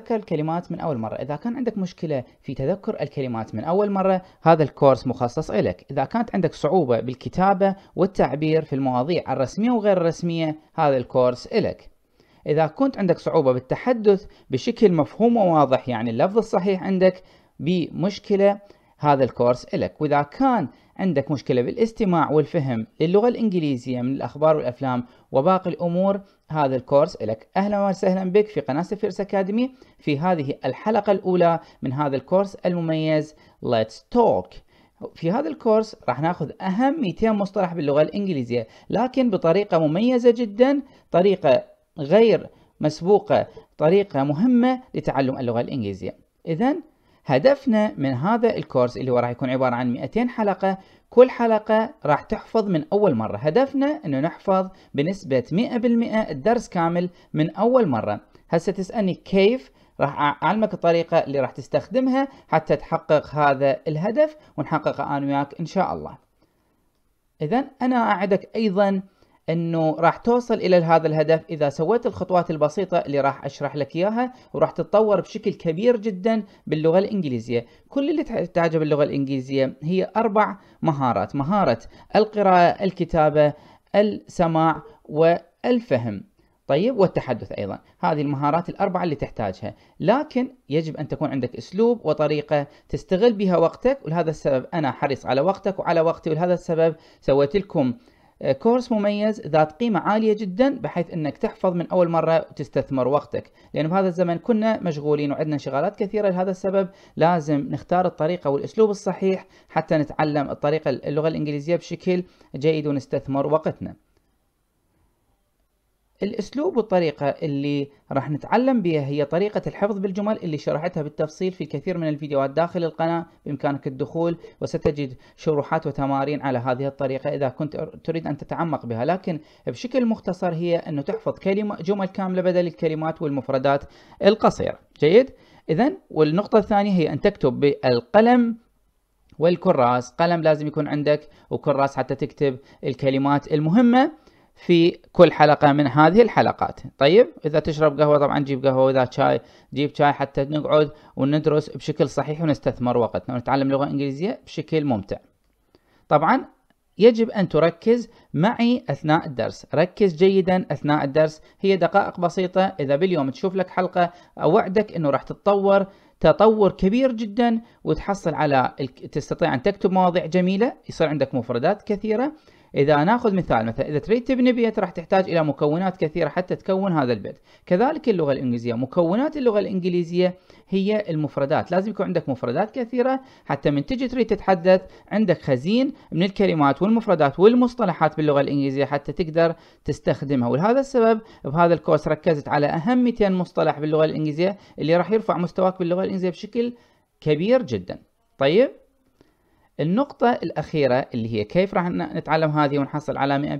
تذكر الكلمات من أول مرة إذا كان عندك مشكلة في تذكر الكلمات من أول مرة هذا الكورس مخصص إلك إذا كانت عندك صعوبة بالكتابة والتعبير في المواضيع الرسمية وغير الرسمية هذا الكورس إلك إذا كنت عندك صعوبة بالتحدث بشكل مفهوم وواضح يعني اللفظ الصحيح عندك بمشكلة هذا الكورس إلك وإذا كان عندك مشكلة بالاستماع والفهم للغة الإنجليزية من الأخبار والأفلام وباقي الأمور هذا الكورس لك أهلا وسهلا بك في قناة سفيرس أكاديمي في هذه الحلقة الأولى من هذا الكورس المميز Let's Talk في هذا الكورس راح ناخذ أهم 200 مصطلح باللغة الإنجليزية لكن بطريقة مميزة جدا طريقة غير مسبوقة طريقة مهمة لتعلم اللغة الإنجليزية إذا هدفنا من هذا الكورس اللي هو راح يكون عبارة عن 200 حلقة كل حلقة راح تحفظ من أول مرة هدفنا أنه نحفظ بنسبة 100% الدرس كامل من أول مرة هسه تسألني كيف راح أعلمك الطريقة اللي راح تستخدمها حتى تحقق هذا الهدف ونحققه أنا وياك إن شاء الله إذا أنا أعدك أيضاً انه راح توصل الى هذا الهدف اذا سويت الخطوات البسيطه اللي راح اشرح لك اياها وراح تتطور بشكل كبير جدا باللغه الانجليزيه، كل اللي تحتاجه باللغه الانجليزيه هي اربع مهارات، مهاره القراءه، الكتابه، السماع والفهم. طيب والتحدث ايضا هذه المهارات الاربعه اللي تحتاجها لكن يجب ان تكون عندك اسلوب وطريقه تستغل بها وقتك ولهذا السبب انا حريص على وقتك وعلى وقتي ولهذا السبب سويت لكم آه، كورس مميز ذات قيمة عالية جدا بحيث انك تحفظ من اول مرة وتستثمر وقتك لان بهذا الزمن كنا مشغولين وعندنا انشغالات كثيرة لهذا السبب لازم نختار الطريقة والاسلوب الصحيح حتى نتعلم الطريقة اللغة الانجليزية بشكل جيد ونستثمر وقتنا الاسلوب والطريقه اللي راح نتعلم بها هي طريقه الحفظ بالجمل اللي شرحتها بالتفصيل في كثير من الفيديوهات داخل القناه بامكانك الدخول وستجد شروحات وتمارين على هذه الطريقه اذا كنت تريد ان تتعمق بها لكن بشكل مختصر هي انه تحفظ كلمه جمل كامله بدل الكلمات والمفردات القصيره جيد اذا والنقطه الثانيه هي ان تكتب بالقلم والكراس قلم لازم يكون عندك وكراس حتى تكتب الكلمات المهمه في كل حلقة من هذه الحلقات طيب إذا تشرب قهوة طبعا جيب قهوة وإذا شاي جيب شاي حتى نقعد وندرس بشكل صحيح ونستثمر وقتنا ونتعلم لغة إنجليزية بشكل ممتع طبعا يجب أن تركز معي أثناء الدرس ركز جيدا أثناء الدرس هي دقائق بسيطة إذا باليوم تشوف لك حلقة أوعدك أنه راح تتطور تطور كبير جدا وتحصل على تستطيع أن تكتب مواضيع جميلة يصير عندك مفردات كثيرة إذا ناخذ مثال مثلا إذا تريد تبني بيت راح تحتاج إلى مكونات كثيرة حتى تكون هذا البيت كذلك اللغة الإنجليزية مكونات اللغة الإنجليزية هي المفردات لازم يكون عندك مفردات كثيرة حتى من تجي تريد تتحدث عندك خزين من الكلمات والمفردات والمصطلحات باللغة الإنجليزية حتى تقدر تستخدمها ولهذا السبب بهذا الكورس ركزت على أهم 200 مصطلح باللغة الإنجليزية اللي راح يرفع مستواك باللغة الإنجليزية بشكل كبير جدا طيب النقطة الأخيرة اللي هي كيف راح نتعلم هذه ونحصل على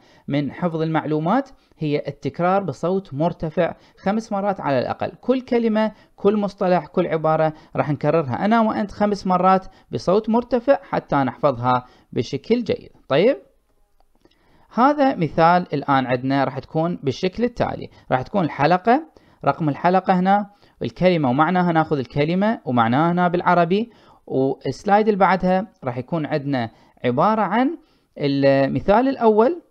100% من حفظ المعلومات هي التكرار بصوت مرتفع خمس مرات على الأقل كل كلمة كل مصطلح كل عبارة راح نكررها أنا وأنت خمس مرات بصوت مرتفع حتى نحفظها بشكل جيد طيب هذا مثال الآن عندنا راح تكون بالشكل التالي راح تكون الحلقة رقم الحلقة هنا الكلمة ومعناها ناخذ الكلمة ومعناها هنا بالعربي والسلايد اللي بعدها راح يكون عندنا عبارة عن المثال الأول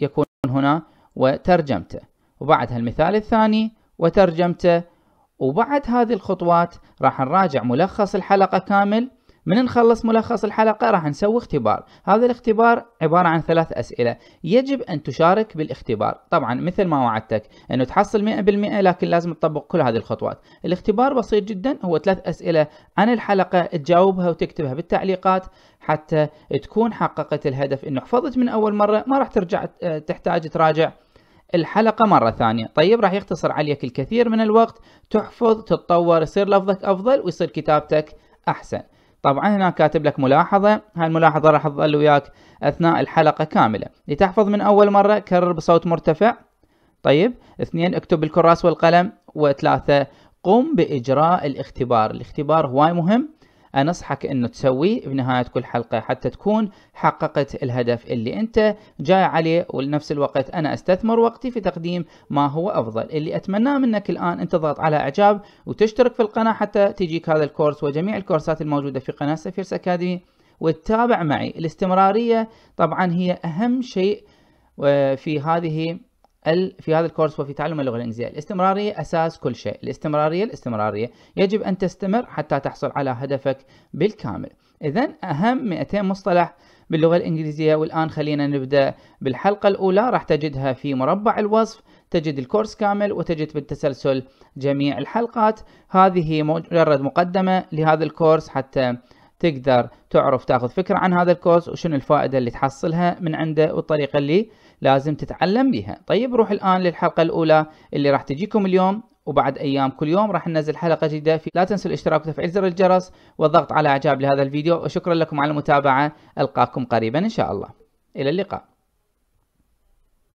يكون هنا وترجمته وبعدها المثال الثاني وترجمته وبعد هذه الخطوات راح نراجع ملخص الحلقة كامل من نخلص ملخص الحلقة راح نسوي اختبار هذا الاختبار عبارة عن ثلاث أسئلة يجب أن تشارك بالاختبار طبعا مثل ما وعدتك أنه تحصل 100% لكن لازم تطبق كل هذه الخطوات الاختبار بسيط جدا هو ثلاث أسئلة عن الحلقة تجاوبها وتكتبها بالتعليقات حتى تكون حققت الهدف أنه حفظت من أول مرة ما راح ترجع آه، تحتاج تراجع الحلقة مرة ثانية طيب راح يختصر عليك الكثير من الوقت تحفظ تتطور يصير لفظك أفضل ويصير كتابتك أحسن طبعا هنا كاتب لك ملاحظة هاي الملاحظة راح تظل وياك أثناء الحلقة كاملة لتحفظ من أول مرة كرر بصوت مرتفع طيب اثنين اكتب الكراس والقلم وثلاثة قم بإجراء الاختبار الاختبار هواي مهم أنصحك أنه تسويه بنهاية كل حلقة حتى تكون حققت الهدف اللي أنت جاي عليه ولنفس الوقت أنا أستثمر وقتي في تقديم ما هو أفضل اللي أتمناه منك الآن أنت تضغط على إعجاب وتشترك في القناة حتى تجيك هذا الكورس وجميع الكورسات الموجودة في قناة سفيرس أكاديمي وتتابع معي الاستمرارية طبعا هي أهم شيء آه، في هذه في هذا الكورس وفي تعلم اللغة الإنجليزية الاستمرارية أساس كل شيء الاستمرارية الاستمرارية يجب أن تستمر حتى تحصل على هدفك بالكامل إذا أهم 200 مصطلح باللغة الإنجليزية والآن خلينا نبدأ بالحلقة الأولى راح تجدها في مربع الوصف تجد الكورس كامل وتجد بالتسلسل جميع الحلقات هذه مجرد مقدمة لهذا الكورس حتى تقدر تعرف تاخذ فكره عن هذا الكورس وشنو الفائده اللي تحصلها من عنده والطريقه اللي لازم تتعلم بها طيب روح الان للحلقه الاولى اللي راح تجيكم اليوم وبعد ايام كل يوم راح ننزل حلقه جديده في لا تنسوا الاشتراك وتفعيل زر الجرس والضغط على اعجاب لهذا الفيديو وشكرا لكم على المتابعه القاكم قريبا ان شاء الله الى اللقاء